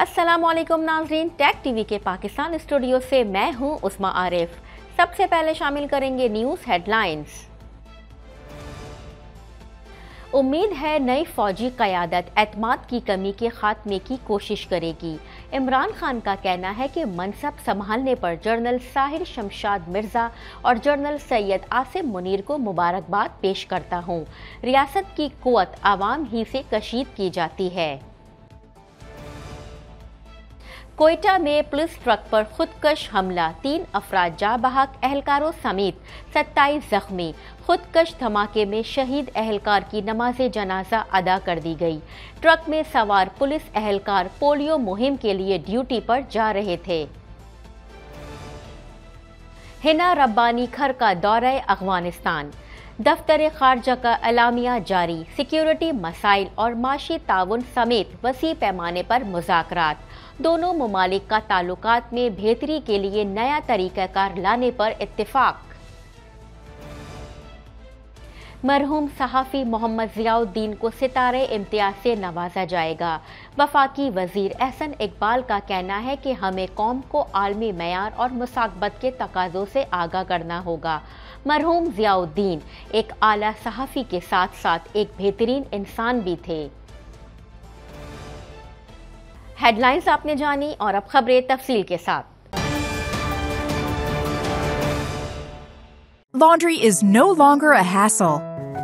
अस्सलाम वालेकुम नाजरीन टैक टीवी के पाकिस्तान स्टूडियो से मैं हूं उस्मा आरिफ सबसे पहले शामिल करेंगे न्यूज़ हेडलाइंस उम्मीद है नई फौजी क़्यादत अतमाद की कमी के खात्मे की कोशिश करेगी इमरान खान का कहना है कि मनसब संभालने पर जनरल साहिर शमशाद मिर्ज़ा और जनरल सैयद आसिम मुनीर को मुबारकबाद पेश करता हूँ रियासत की क़वत आवाम ही से कशीद की जाती है कोयटा में पुलिस ट्रक पर खुदकश हमला तीन अफराज जा बहाक अहलकारों समेत सत्ताईस जख्मी खुदकश धमाके में शहीद अहलकार की नमाज जनाजा अदा कर दी गई ट्रक में सवार पुलिस अहलकार पोलियो मुहिम के लिए ड्यूटी पर जा रहे थे हिना रब्बानी खर का दौरा अफगानिस्तान दफ्तर खारजा का अलामिया जारी सिक्योरिटी मसाइल और माशी ताउन समेत वसी पैमाने पर मुजाकर दोनों ममालिक का ताल्लुक में बेहतरी के लिए नया तरीक़ाकार लाने पर इतफाक़ मरहूम सहाफ़ी मोहम्मद ज़ियाउद्दीन को सितारे इम्तियाज़ से नवाजा जाएगा वफाकी वजीर एहसन इकबाल का कहना है कि हमें कौम को आलमी मैार और मुसाकबत के तकाज़ों से आगा करना होगा मरहूम ज़ियाउद्दीन एक आला सहाफ़ी के साथ साथ एक बेहतरीन इंसान भी थे हेडलाइंस आपने जानी और अब खबरें तफसील के साथ Laundry is no longer a hassle.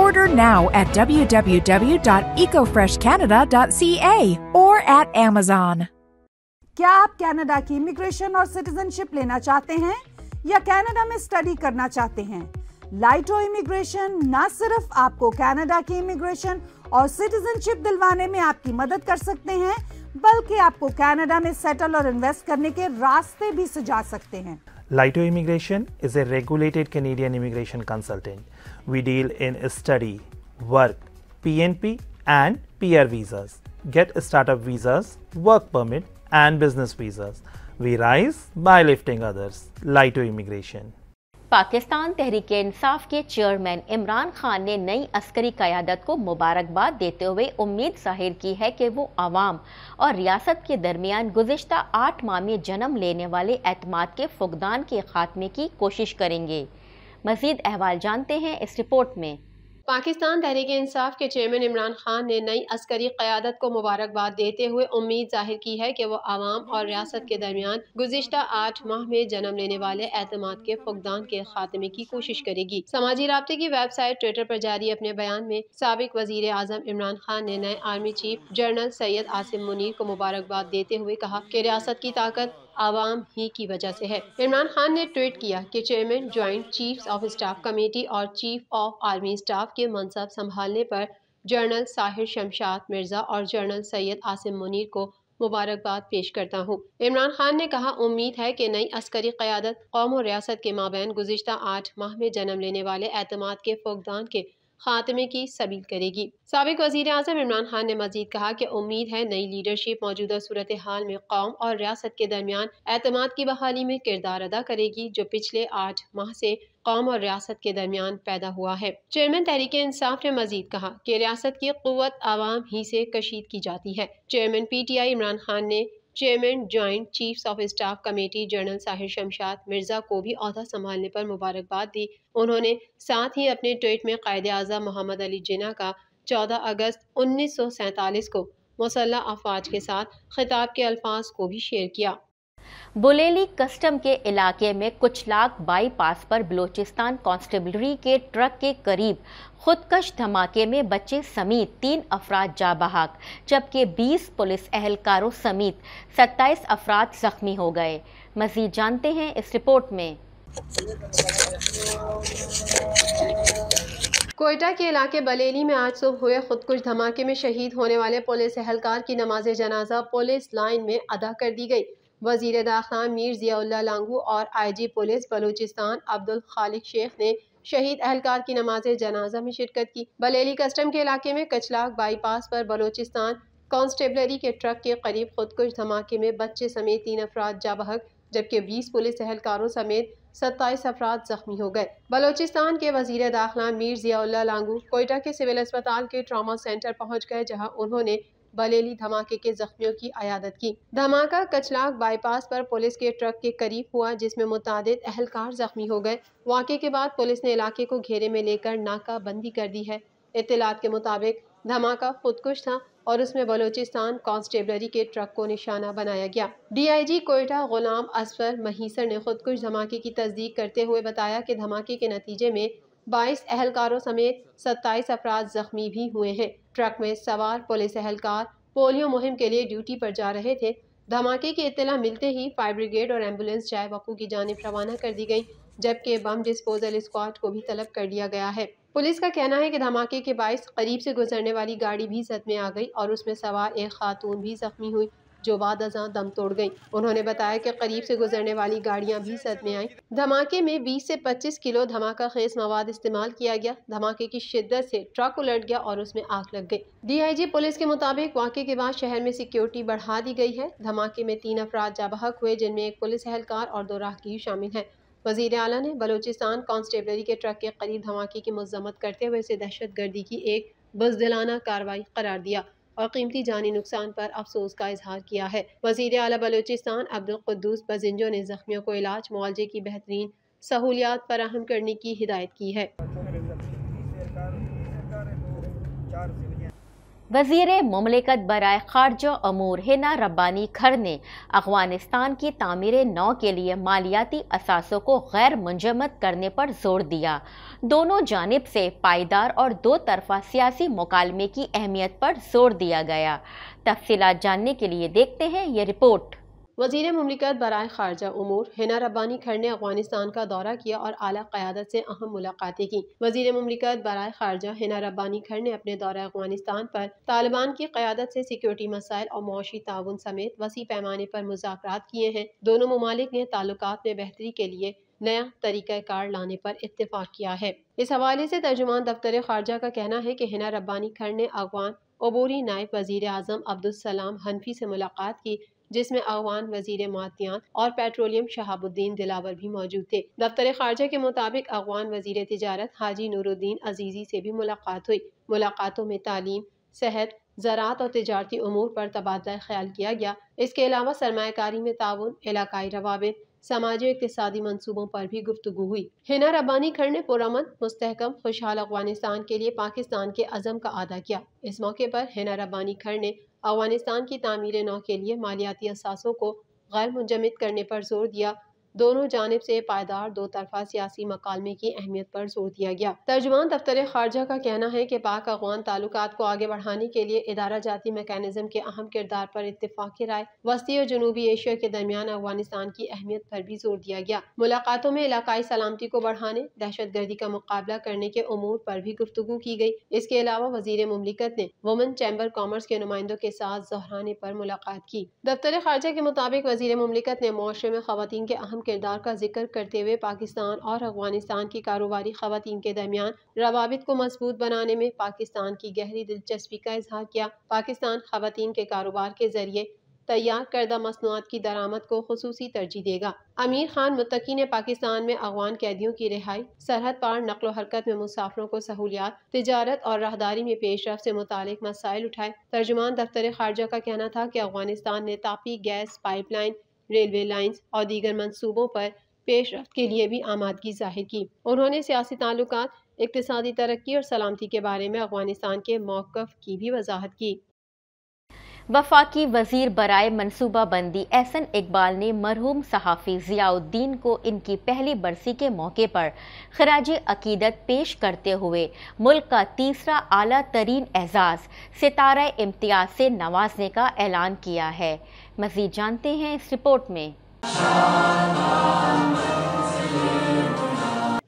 Order now at www.ecofreshcanada.ca or at Amazon. क्या आप कनाडा की इमिग्रेशन और सिटीजनशिप लेना चाहते हैं या कनाडा में स्टडी करना चाहते हैं लाइटो इमिग्रेशन न सिर्फ आपको कनाडा की इमिग्रेशन और सिटीजनशिप दिलवाने में आपकी मदद कर सकते हैं बल्कि आपको कनाडा में सेटल और इन्वेस्ट करने के रास्ते भी सुझा सकते हैं Lito Immigration is a regulated Canadian immigration consultant. We deal in study, work, PNP, and PR visas. Get startup visas, work permit, and business visas. We rise by lifting others. Lito Immigration. Pakistan तहरीक इंसाफ के chairman Imran Khan ने नई अस्करी क़्यादत को मुबारकबाद देते हुए उम्मीद जाहिर की है कि वो आवाम और रियासत के दरमियान गुजशत आठ माह में जन्म लेने वाले अतमाद के फुकदान के खात्मे की कोशिश करेंगे मजीद अहवाल जानते हैं इस रिपोर्ट में पाकिस्तान तहरीक इंसाफ के चेयरमैन इमरान खान ने नई अस्करी क्यादत को मुबारकबाद देते हुए उम्मीद जाहिर की है कि वो आवाम और रियासत के दरमियान गुजशत आठ माह में जन्म लेने वाले एतम के फुकदान के खात्मे की कोशिश करेगी समाजी रबते की वेबसाइट ट्विटर पर जारी अपने बयान में सबक वजीर आजम इमरान खान ने नए army chief general Syed Asim Munir को मुबारकबाद देते हुए कहा कि रियासत की ताकत आवाम ही की वजह से है इमरान खान ने ट्वीट किया कि chairman joint chief of staff committee और चीफ ऑफ आर्मी स्टाफ के मनसब संभालने पर जनरल साहिर शमशाद मिर्ज़ा और जनरल सैयद आसिम मुनीर को मुबारकबाद पेश करता हूँ इमरान खान ने कहा उम्मीद है कि नई अस्करी क़्यादत कौम और रियासत के माबे गुजशत आठ माह में जन्म लेने वाले अहतमाद के फुकदान के खात्मे की सबील करेगी सबक वजी अजम इमरान खान ने मजीद कहा कि उम्मीद है नई लीडरशिप मौजूदा सूरत हाल में कौम और रियासत के दरमियान अतमाद की बहाली में किरदार अदा करेगी जो पिछले आठ माह से कौम और रियासत के दरमियान पैदा हुआ है चेयरमैन तहरीक इंसाफ ने मजीद कहा कि रियासत की कुत आवाम ही से कशीद की जाती है chairman P T I Imran Khan ने chairman joint chiefs of staff committee general Sahir Shamshad Mirza को भी अहदा संभालने पर मुबारकबाद दी उन्होंने साथ ही अपने ट्वीट में कायद अजम मोहम्मद अली जिना का चौदह अगस्त उन्नीस सौ सैंतालीस को मुसल्ह अफवाज के साथ खिताब के अल्फाज को भी शेयर किया बुलेली कस्टम के इलाके में कुछ लाख बाईपास पर बलूचिस्तान कांस्टेबलरी के ट्रक के करीब खुदकश धमाके में बच्चे समेत तीन अफराद जा बहाक जबकि 20 पुलिस एहलकारों समेत 27 अफराद जख्मी हो गए मजीद जानते हैं इस रिपोर्ट में कोयटा के इलाके बलेली में आज सुबह हुए खुदकुश धमाके में शहीद होने वाले पुलिस अहलकार की नमाज जनाजा पुलिस लाइन में अदा कर दी गई वजीर दाखिला मीर जिया लांगू और I G police Balochistan Abdul Khaliq Sheikh ने शहीद अहलकार की नमाज जनाजा में शिरकत की बलेली कस्टम के इलाके में कचलाक बाईपास पर बलोचिस्तान कॉन्स्टेबलरी के ट्रक के करीब खुदकुश धमाके में बच्चे समेत तीन अफराद जा बहक जबकि बीस पुलिस एहलकारों समेत सत्ताईस अफराद जख्मी हो गए बलोचिस्तान के वजीर दाखिला मीर जियाल्ला लांगू कोयटा के सिविल अस्पताल के ट्रामा सेंटर पहुंच गए जहां उन्होंने बलेली धमाके के जख्मियों की अयादत की धमाका कचलाक बाईपास पर पुलिस के ट्रक के करीब हुआ जिसमें मुतद अहलकार जख्मी हो गए वाक़े के बाद पुलिस ने इलाके को घेरे में लेकर नाकाबंदी कर दी है इतलात के मुताबिक धमाका खुदकुश था और उसमें बलोचिस्तान कांस्टेबलरी के ट्रक को निशाना बनाया गया डीआईजी कोयटा गुलाम असफर महीसर ने खुदकुश धमाके की तस्दीक करते हुए बताया कि धमाके के नतीजे में बाईस अहलकारों समेत सत्ताईस अफराद जख्मी भी हुए हैं ट्रक में सवार पुलिस अहलकार पोलियो मुहिम के लिए ड्यूटी पर जा रहे थे धमाके की इतला मिलते ही फायर ब्रिगेड और एम्बुलेंस चाय बापू की जानब रवाना कर दी गई जबकि बम डिस्पोजल स्क्वाड को भी तलब कर दिया गया है पुलिस का कहना है कि धमाके के बायस करीब से गुजरने वाली गाड़ी भी सदमे में आ गई और उसमें सवार एक खातून भी जख्मी हुई जो बाद अजा दम तोड़ गयी उन्होंने बताया कि करीब से गुजरने वाली गाड़ियां भी सदमे आई धमाके में 20 से 25 किलो धमाका खेस मवाद इस्तेमाल किया गया धमाके की शिद्दत से ट्रक उलट गया और उसमें आग लग गई जी पुलिस के मुताबिक वाक़े के बाद शहर में सिक्योरिटी बढ़ा दी गई है धमाके में तीन अफराद जाबहक हुए जिनमें एक पुलिस एहलकार और दो राहगीर शामिल हैं वजीर अला ने बलूचिस्तान कॉन्स्टेबलरी के ट्रक के करीब धमाके की मजम्मत करते हुए इसे दहशत गर्दी की एक बजदिलाना कार्रवाई करार दिया और कीमती जानी नुकसान पर अफसोस का इजहार किया है वजीर अला बलोचिस्तान अब्दुल्कद्दूस बजिंजो ने जख्मियों को इलाज मुआवजे की बेहतरीन सहूलियात फराहम करने की हिदायत की है वजीर ममलिकत बरए खारजा अमूर हिना रब्बानी खर ने अफगानिस्तान की तमीर नौ के लिए मालियाती असासों को गैर मुंजमद करने पर जोर दिया दोनों जानब से पायदार और दो तरफा सियासी मकालमे की अहमियत पर जोर दिया गया तफसीत जानने के लिए देखते हैं ये रिपोर्ट वजीर ममलिकत बरए खारजा उमूर हिना रब्बानी खर ने अफगानिस्तान का दौरा किया और अली क़्यादत से अहम मुलाकातें की वजीर ममलिकत बरए खारजा हिना रब्बानी खर ने अपने दौरा अफगानिस्तान पर तालिबान की क्यादत से सिक्योरिटी मसाइल और मुशी ताउन समेत वसी पैमाने पर मुजाकर किए हैं दोनों ममालिक ने ताल्लुक में बेहतरी के लिए नया तरीका कार लाने पर इतफाक़ किया है इस हवाले से तर्जुमान दफ्तर खारजा का कहना है कि हिना रब्बानी खर ने अफगान अबूरी नायब वजीर अजम अब्दुलसलाम हनफी से मुलाकात की जिसमें अफगान वजीर मातियान और पेट्रोलियम शहाबुद्दीन दिलावर भी मौजूद थे दफ्तर खारजा के मुताबिक अवान वजीर तजारत हाजी नूरुद्दीन अजीज़ी से भी मुलाकात हुई मुलाकातों में तालीम सेहत ज़रात और तजारती अमूर पर तबादला ख्याल किया गया इसके अलावा सरमाकारी में ताउन इलाकई रवाबित सामाजिक इकतदी मनसूबों पर भी गुफ्तु हुई हिना रब्बानी खड़ ने पुरमन मुस्तकम खुशहाल अफगानिस्तान के लिए पाकिस्तान के अज़म का अदा किया इस मौके पर हिना रब्बानी खड़ ने अफगानिस्तान की तमीर नौ के लिए मालियाती असासों को गैर मुंजमद करने पर जोर दिया दोनों जानब से पायदार दो तरफा सियासी मकालमे की अहमियत पर जोर दिया गया तर्जमान दफ्तर खारजा का कहना है की पाक अफगान तालुक को आगे बढ़ाने के लिए इदारा जाती मेकानिज्म के अहम किरदार पर इतफाक़ राय वस्ती और जनूबी एशिया के दरमियान अफगानिस्तान की अहमियत पर भी जोर दिया गया मुलाकातों में इलाकई सलामती को बढ़ाने दहशत गर्दी का मुकाबला करने के अमूर पर भी गुफ्तु की गई इसके अलावा वजीर ममलिकत ने वुमेन चैम्बर कॉमर्स के नुमाइंदों के साथ जहराने पर मुलाकात की दफ्तर खारजा के मुताबिक वजीर ममलिकत ने मुआरे में खातन के अहम किरदार का जिक्र करते हुए पाकिस्तान और अफगानिस्तान की कारोबारी खातन के दरमियान रवाबित को मजबूत बनाने में पाकिस्तान की गहरी दिलचस्पी का इजहार किया पाकिस्तान खातन के कारोबार के जरिए तैयार करदा मसनूआत की दरामद को खसूस तरजीह देगा आमिर खान मुतकी ने पाकिस्तान में अफगान कैदियों की रिहाई सरहद पार नकलो हरकत में मुसाफरों को सहूलियात तजारत और राहदारी में पेश रफ्त से मुतालिक मसाइल उठाए तर्जुमान दफ्तर खारजा का कहना था कि अफगानिस्तान ने TAPI gas pipeline railway lines और दीगर मनसूबों पर पेश रफ्त के लिए भी आमादगी जाहिर की उन्होंने सियासी ताल्लुक इकतदी तरक्की और सलामती के बारे में अफगानिस्तान के मौकफ की भी वजाहत की वफाकी वजीर बरए बंदी एहसन इकबाल ने मरहूम सहाफ़ी ज़ियाउद्दीन को इनकी पहली बरसी के मौके पर खराज अकीदत पेश करते हुए मुल्क का तीसरा अला तरीन एजाज़ सितारा इम्तियाज से नवाजने का ऐलान किया है मजीद जानते हैं इस रिपोर्ट में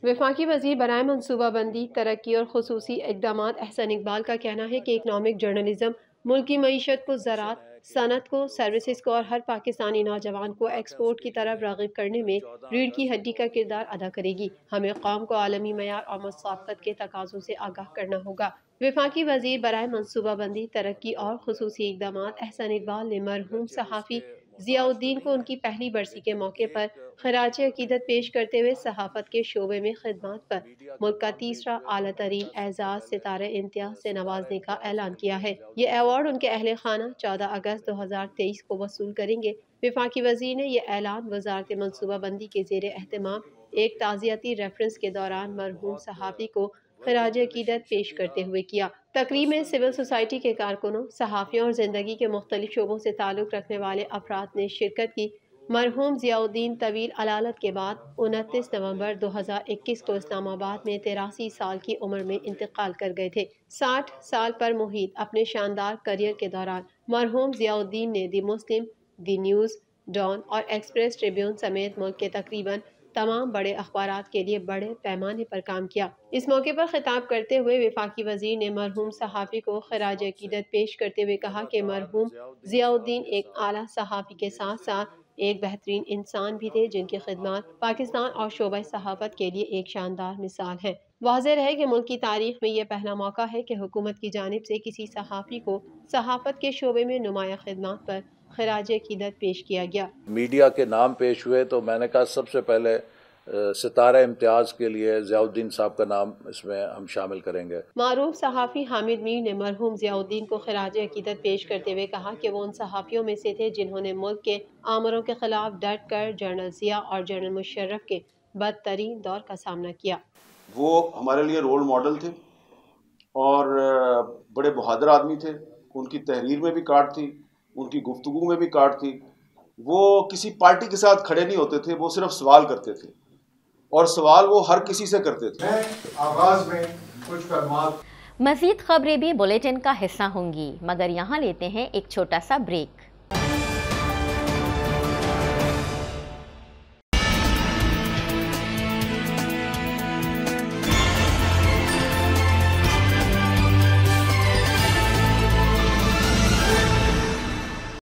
वफाकी वजीर बरए मनसूबाबंदी तरक्की और खसूसी इकदाम अहसन इकबाल का कहना है कि इकनॉमिक जर्नलिज्म मुल्क की मीशत को ज़रात सनत को सर्विसेज को और हर पाकिस्तानी नौजवान को एक्सपोर्ट की तरफ रागब करने में रीढ़ की हड्डी का किरदार अदा करेगी हमें कौम को आलमी मैार और मसाफत के तकाजों से आगाह करना होगा विफाकी वजीर बरए मनसूबाबंदी तरक्की और खसूसी इकदाम अहसन इकबाल ने मरहूम सहाफ़ी जियाउद्दीन को उनकी पहली बरसी के मौके पर खराज अकीदत पेश करते हुए सहाफ़त के शोबे में खदमात पर मुल्क का तीसरा अली तरीन एजाज सितारे इम्तिया से नवाजने का ऐलान किया है ये अवार्ड उनके अहल खाना चौदह अगस्त दो हज़ार तेईस को वसूल करेंगे विफाकी वजीर ने यह ऐलान वजारत मनसूबाबंदी के जेर अहतमाम एक ताज़ियाती रेफरेंस के दौरान मरहूम सहाफ़ी को खराज अकीदत पेश करते हुए किया तकरीब में सिविल सोसाइटी के कारकुनों सहाफ़ियों और ज़िंदगी के मुख्तलिफ शोबों से ताल्लुक़ रखने वाले अफराद ने शिरकत की मरहूम जियाउद्दीन तवील अलालत के बाद उनतीस नवंबर 2021 को इस्लामाबाद में तिरासी साल की उम्र में इंतकाल कर गए थे 60 साल पर मुहित अपने शानदार करियर के दौरान मरहूम जियाउद्दीन ने the Muslim the News Dawn और एक्सप्रेस ट्रिब्यून समेत मुल्क के तकरीबन तमाम बड़े अखबार के लिए बड़े पैमाने पर काम किया इस मौके पर खिताब करते हुए विफाकी वजीर ने मरहूम सहाफ़ी को खराज अकीदत पेश करते हुए कहा कि मरहूम ज़ियाउद्दीन एक आला सहाफ़ी के साथ साथ एक बेहतरीन इंसान भी थे जिनकी खदमात पाकिस्तान और शोबा सहाफ़त के लिए एक शानदार मिसाल है वाज है कि मुल्क की तारीख में यह पहला मौका है कि हुकूमत की जानब से किसी सहाफ़ी को सहाफ़त के शोबे में नुमाया खदमात पर खराज अकीदत पेश किया गया मीडिया के नाम पेश हुए तो मैंने कहा सबसे पहले सितारा इम्तियाज़ के लिए जियाउद्दीन साहब का नाम इसमें हम शामिल करेंगे मरूफ सहाफ़ी हामिद मीर ने मरहूम जियाउद्दीन को खराज अकीदत पेश करते हुए कहा कि वो उन सहाफ़ियों में से थे जिन्होंने मुल्क के आमरों के खिलाफ डट कर जनरल जिया और जनरल मुशर्रफ के बदतरीन दौर का सामना किया वो हमारे लिए रोल मॉडल थे और बड़े बहादुर आदमी थे उनकी तहरीर में भी काट थी उनकी गुफ्तु में भी काट थी वो किसी पार्टी के साथ खड़े नहीं होते थे वो सिर्फ सवाल करते थे और सवाल वो हर किसी से करते थे में कुछ मजीद खबरें भी बुलेटिन का हिस्सा होंगी मगर यहाँ लेते हैं एक छोटा सा ब्रेक